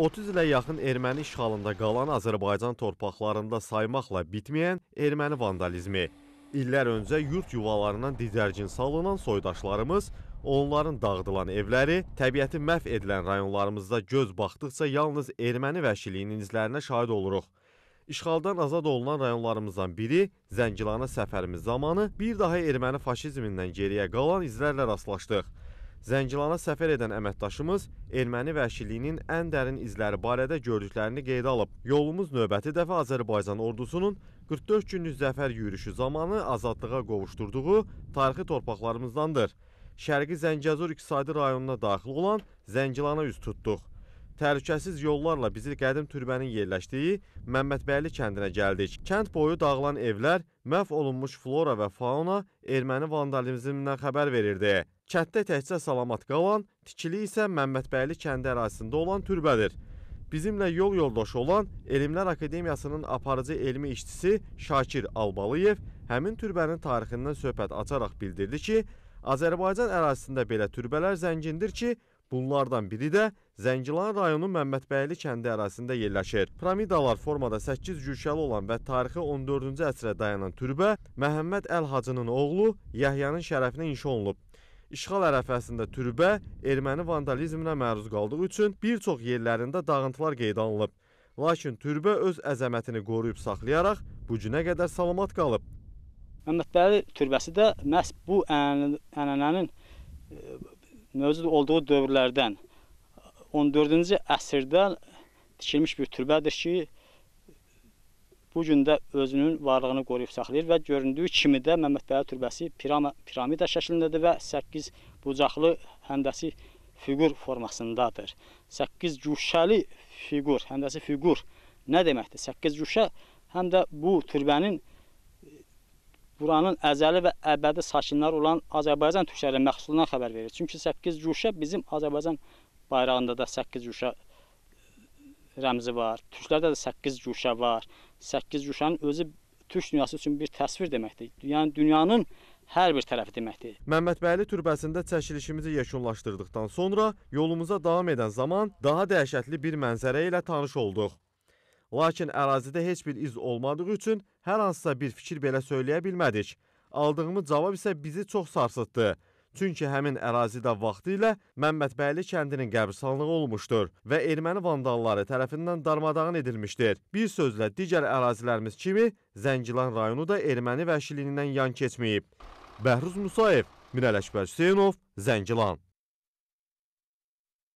30 ilə yaxın erməni işğalında qalan Azərbaycan torpaqlarında saymaqla bitməyən erməni vandalizmi. İllər öncə yurt yuvalarından didərgin salınan soydaşlarımız, onların dağıdılan evləri, təbiəti məhv edilən rayonlarımızda göz baxdıqca yalnız erməni vəhşiliyinin izlərinə şahid oluruq. İşğaldan azad olunan rayonlarımızdan biri Zəngilana səfərimiz zamanı bir daha erməni faşizmindən geriyə qalan izlərlə rastlaşdıq. Zəngilana səfər edən əməkdaşımız erməni vəhşiliyinin ən dərin izləri barədə gördüklərini qeydə alıb. Yolumuz növbəti dəfə Azərbaycan ordusunun 44 günlük zəfər yürüşü zamanı azadlığa qovuşdurduğu tarixi torpaqlarımızdandır. Şərqi Zəngəzur iqtisadi rayonuna daxil olan Zəngilana üz tutduq. Təhlükəsiz yollarla bizi qədim türbənin yerləşdiyi Məmmədbəyli kəndinə gəldik. Kənd boyu dağılan evlər, məhv olunmuş flora və fauna erməni vandalizmindən xəbər verirdi. Kənddə təkcə salamat qalan, tikili isə Məmmədbəyli kəndi ərazisində olan türbədir. Bizimlə yol yoldaşı olan Elmlər Akademiyasının aparıcı elmi işçisi Şakir Albalıyev həmin türbənin tarixindən söhbət açaraq bildirdi ki, Azərbaycan ərazisində belə türbələr zəngindir ki, bunlardan biri də Zəngilan rayonu Məmmədbəyli kəndi ərazisində yerləşir. Piramidalar formada 8 güşəli olan və tarixi 14-cü əsrə dayanan türbə Məhəmməd Əl Hacının oğlu Yəhyanın şərəfinə inşa olunub. İşğal ərəfəsində türbə erməni vandalizminə məruz qaldığı üçün bir çox yerlərində dağıntılar qeydə alınıb. Lakin türbə öz əzəmətini qoruyub saxlayaraq bu günə qədər salamat qalıb. Məmmədbəli türbəsi də məhz bu ənənənin e, mövcud olduğu dövrlərdən 14-cü əsrdə tikilmiş bir türbədir ki, bu gün də özünün varlığını qoruyub saxlayır və göründüyü kimi də Məmmədbəy türbəsi piramida şəklindədir və 8 bucaqlı həndəsi fiqur formasındadır. 8 güşəli fiqur, həndəsi fiqur nə deməkdir? 8 güşə həm də bu türbənin buranın əzəli və əbədi sakinləri olan Azərbaycan türklərinin məhsulundan xəbər verir. Çünki 8 güşə bizim Azərbaycan bayrağında da 8 guşə rəmzi var. Türklərdə də 8 guşə var. 8 guşənin özü türk dünyası üçün bir təsvir deməkdir. Yəni dünyanın hər bir tərəfi deməkdir. Məmmədbəyli türbəsində çəkilişimizi yekunlaşdırdıqdan sonra yolumuza davam edən zaman daha dəhşətli bir mənzərə ilə tanış olduq. Lakin ərazidə heç bir iz olmadığı üçün hər hansısa bir fikir belə söyləyə bilmədik. Aldığımız cavab isə bizi çox sarsıtdı. Çünki həmin ərazidə vaxtilə Məmmədbəyli kəndinin qəbirstanlığı olmuşdur və erməni vandalları tərəfindən darmadağın edilmişdir. Bir sözlə digər ərazilərimiz kimi Zəngilan rayonu da erməni vəhşiliyindən yan keçməyib. Bəhruz Musayev, Mirəl Əkbər Hüseynov, Zəngilan.